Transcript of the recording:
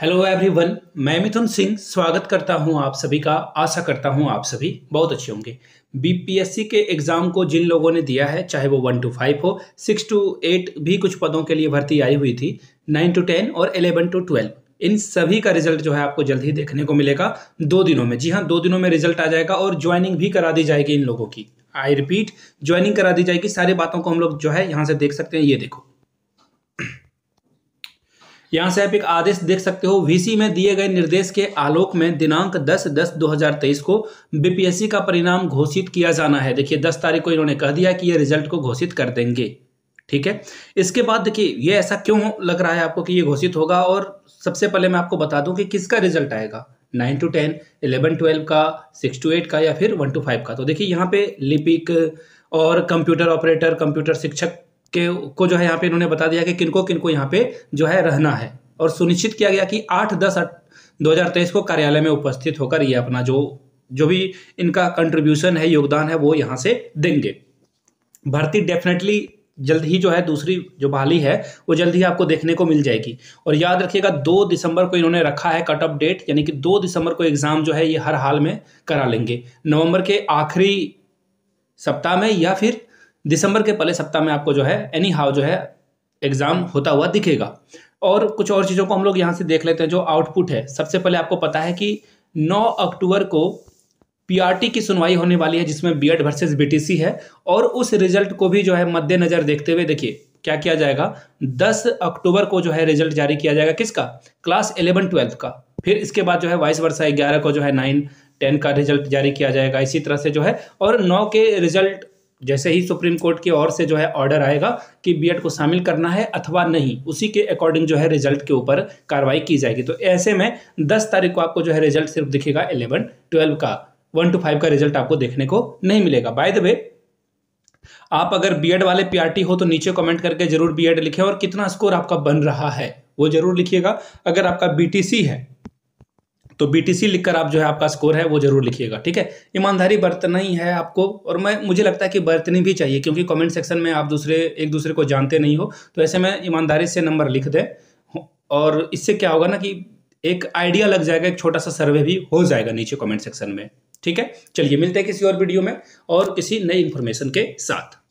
hello everyone मैं मिथुन सिंह स्वागत करता हूं आप सभी का आशा करता हूं आप सभी बहुत अच्छे होंगे बीपीएससी के एग्ज़ाम को जिन लोगों ने दिया है चाहे वो वन टू फाइव हो सिक्स टू एट भी कुछ पदों के लिए भर्ती आई हुई थी नाइन टू टेन और एलेवन टू ट्वेल्व इन सभी का रिजल्ट जो है आपको जल्द ही देखने को मिलेगा दो दिनों में जी हाँ दो दिनों में रिजल्ट आ जाएगा और ज्वाइनिंग भी करा दी जाएगी इन लोगों की आई रिपीट ज्वाइनिंग करा दी जाएगी सारी बातों को हम लोग जो है यहाँ से देख सकते हैं ये देखो यहाँ से आप एक आदेश देख सकते हो वीसी में दिए गए निर्देश के आलोक में दिनांक 10 दस 2023 को बीपीएससी का परिणाम घोषित किया जाना है देखिए 10 तारीख को इन्होंने कह दिया कि ये रिजल्ट को घोषित कर देंगे ठीक है इसके बाद देखिए ये ऐसा क्यों लग रहा है आपको कि ये घोषित होगा और सबसे पहले मैं आपको बता दूं कि किसका रिजल्ट आएगा nine to ten eleven twelve का सिक्स टू एट का या फिर वन टू फाइव का तो देखिए यहाँ पे लिपिक और कंप्यूटर ऑपरेटर कंप्यूटर शिक्षक के को जो है यहाँ पे इन्होंने बता दिया कि किनको किनको यहाँ पे जो है रहना है और सुनिश्चित किया गया कि आठ दस दो हज़ार तेईस को कार्यालय में उपस्थित होकर ये अपना जो जो भी इनका कंट्रीब्यूशन है योगदान है वो यहाँ से देंगे भर्ती डेफिनेटली जल्द ही जो है दूसरी जो बहाली है वो जल्द ही आपको देखने को मिल जाएगी और याद रखिएगा दो दिसंबर को इन्होंने रखा है कट ऑफ डेट यानी कि दो दिसंबर को एग्ज़ाम जो है ये हर हाल में करा लेंगे नवंबर के आखिरी सप्ताह में या फिर दिसंबर के पहले सप्ताह में आपको जो है एनी हाउ जो है एग्ज़ाम होता हुआ दिखेगा और कुछ और चीज़ों को हम लोग यहाँ से देख लेते हैं जो आउटपुट है सबसे पहले आपको पता है कि 9 अक्टूबर को पीआरटी की सुनवाई होने वाली है जिसमें बीएड वर्सेस बीटीसी है और उस रिजल्ट को भी जो है मद्देनजर देखते हुए देखिए क्या किया जाएगा 10 अक्टूबर को जो है रिजल्ट जारी किया जाएगा किसका क्लास 11 ट्वेल्थ का फिर इसके बाद जो है वाइस वर्षा ग्यारह को जो है नाइन टेन का रिजल्ट जारी किया जाएगा इसी तरह से जो है और नौ के रिजल्ट जैसे ही सुप्रीम कोर्ट की ओर से जो है ऑर्डर आएगा कि बीएड को शामिल करना है अथवा नहीं उसी के अकॉर्डिंग जो है रिजल्ट के ऊपर कार्रवाई की जाएगी तो ऐसे में दस तारीख को आपको जो है रिजल्ट सिर्फ दिखेगा इलेवन ट्वेल्व का वन टू फाइव का रिजल्ट आपको देखने को नहीं मिलेगा बाय द वे आप अगर बीएड वाले पीआरटी हो तो नीचे कमेंट करके जरूर बीएड लिखे और कितना स्कोर आपका बन रहा है वो जरूर लिखिएगा अगर आपका बीटीसी है तो बी टी लिखकर आप जो है आपका स्कोर है वो जरूर लिखिएगा ठीक है ईमानदारी बरतना ही है आपको और मैं मुझे लगता है कि बरतनी भी चाहिए क्योंकि कमेंट सेक्शन में आप दूसरे एक दूसरे को जानते नहीं हो तो ऐसे में ईमानदारी से नंबर लिख दें और इससे क्या होगा ना कि एक आइडिया लग जाएगा एक छोटा सा सर्वे भी हो जाएगा नीचे कॉमेंट सेक्शन में ठीक है चलिए मिलते हैं किसी और वीडियो में और किसी नई इन्फॉर्मेशन के साथ